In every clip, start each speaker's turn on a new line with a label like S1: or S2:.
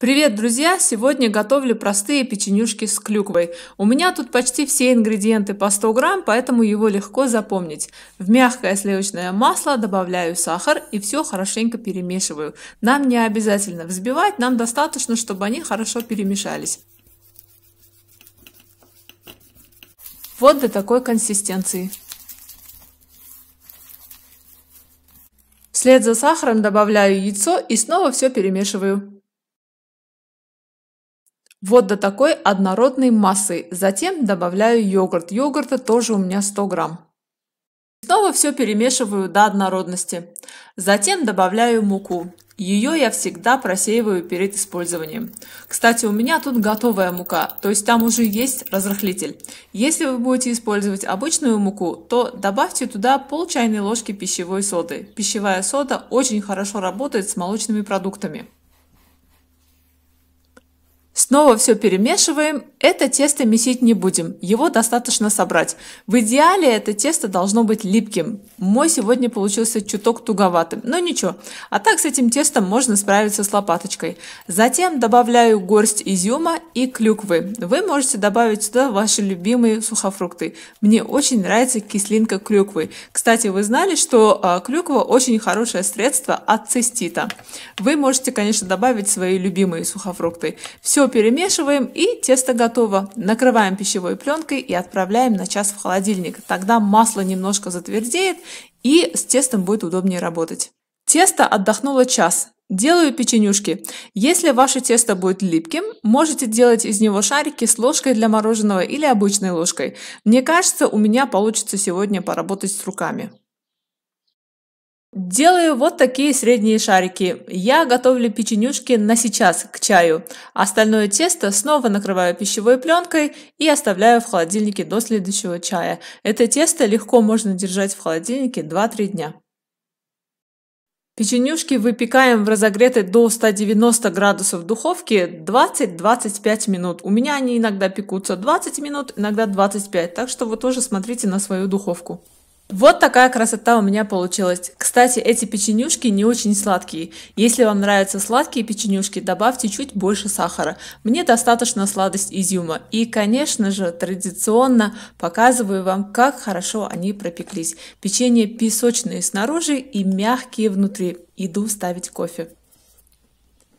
S1: Привет, друзья! Сегодня готовлю простые печенюшки с клюквой. У меня тут почти все ингредиенты по 100 грамм, поэтому его легко запомнить. В мягкое сливочное масло добавляю сахар и все хорошенько перемешиваю. Нам не обязательно взбивать, нам достаточно, чтобы они хорошо перемешались. Вот до такой консистенции. Вслед за сахаром добавляю яйцо и снова все перемешиваю. Вот до такой однородной массы. Затем добавляю йогурт. Йогурта тоже у меня 100 грамм. Снова все перемешиваю до однородности. Затем добавляю муку. Ее я всегда просеиваю перед использованием. Кстати, у меня тут готовая мука, то есть там уже есть разрыхлитель. Если вы будете использовать обычную муку, то добавьте туда пол чайной ложки пищевой соды. Пищевая сода очень хорошо работает с молочными продуктами. Снова все перемешиваем. Это тесто месить не будем, его достаточно собрать. В идеале это тесто должно быть липким. Мой сегодня получился чуток туговатым, но ничего. А так с этим тестом можно справиться с лопаточкой. Затем добавляю горсть изюма и клюквы. Вы можете добавить сюда ваши любимые сухофрукты. Мне очень нравится кислинка клюквы. Кстати, вы знали, что а, клюква очень хорошее средство от цистита. Вы можете, конечно, добавить свои любимые сухофрукты. Все перемешиваем и тесто готово. Накрываем пищевой пленкой и отправляем на час в холодильник. Тогда масло немножко затвердеет и с тестом будет удобнее работать. Тесто отдохнуло час. Делаю печенюшки. Если ваше тесто будет липким, можете делать из него шарики с ложкой для мороженого или обычной ложкой. Мне кажется, у меня получится сегодня поработать с руками. Делаю вот такие средние шарики. Я готовлю печенюшки на сейчас, к чаю. Остальное тесто снова накрываю пищевой пленкой и оставляю в холодильнике до следующего чая. Это тесто легко можно держать в холодильнике 2-3 дня. Печенюшки выпекаем в разогретой до 190 градусов духовке 20-25 минут. У меня они иногда пекутся 20 минут, иногда 25, так что вы тоже смотрите на свою духовку. Вот такая красота у меня получилась. Кстати, эти печенюшки не очень сладкие. Если вам нравятся сладкие печенюшки, добавьте чуть больше сахара. Мне достаточно сладость изюма. И, конечно же, традиционно показываю вам, как хорошо они пропеклись. Печенье песочные снаружи и мягкие внутри. Иду ставить кофе.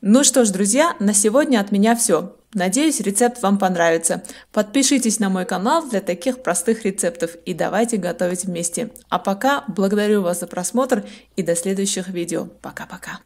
S1: Ну что ж, друзья, на сегодня от меня все. Надеюсь, рецепт вам понравится. Подпишитесь на мой канал для таких простых рецептов и давайте готовить вместе. А пока благодарю вас за просмотр и до следующих видео. Пока-пока.